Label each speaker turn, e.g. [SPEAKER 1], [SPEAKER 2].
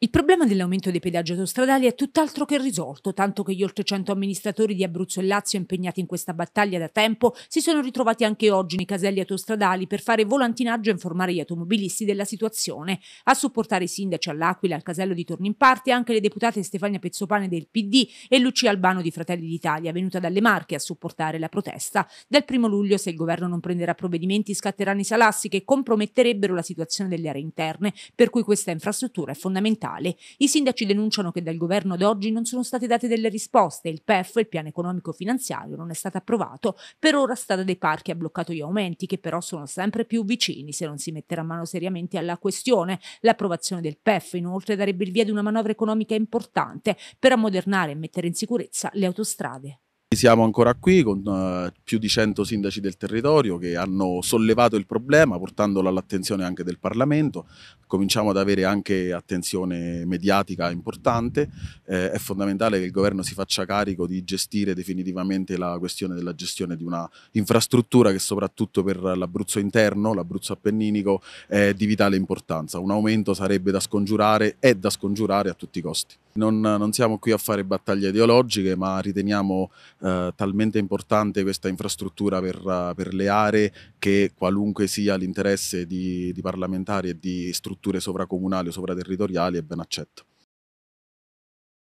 [SPEAKER 1] Il problema dell'aumento dei pedaggi autostradali è tutt'altro che risolto, tanto che gli oltre 100 amministratori di Abruzzo e Lazio impegnati in questa battaglia da tempo si sono ritrovati anche oggi nei caselli autostradali per fare volantinaggio e informare gli automobilisti della situazione. A supportare i sindaci all'Aquila, al casello di Torni in parte, anche le deputate Stefania Pezzopane del PD e Lucia Albano di Fratelli d'Italia, venuta dalle Marche a supportare la protesta. Dal primo luglio, se il governo non prenderà provvedimenti, scatteranno i salassi che comprometterebbero la situazione delle aree interne, per cui questa infrastruttura è fondamentale ambientale. I sindaci denunciano che dal governo ad oggi non sono state date delle risposte, il PEF, il piano economico finanziario, non è stato approvato, per ora Strada dei Parchi ha bloccato gli aumenti che però sono sempre più vicini se non si metterà mano seriamente alla questione. L'approvazione del PEF inoltre darebbe il via di una manovra economica importante per ammodernare e mettere in sicurezza le autostrade.
[SPEAKER 2] Siamo ancora qui con uh, più di 100 sindaci del territorio che hanno sollevato il problema portandolo all'attenzione anche del Parlamento. Cominciamo ad avere anche attenzione mediatica importante. Eh, è fondamentale che il governo si faccia carico di gestire definitivamente la questione della gestione di una infrastruttura che soprattutto per l'Abruzzo interno, l'Abruzzo appenninico, è di vitale importanza. Un aumento sarebbe da scongiurare e da scongiurare a tutti i costi. Non, non, siamo qui a fare battaglie ideologiche, ma riteniamo eh, talmente importante questa infrastruttura per, per, le aree che qualunque sia l'interesse di, di parlamentari e di strutture sovracomunali o sovraterritoriali è ben accetto.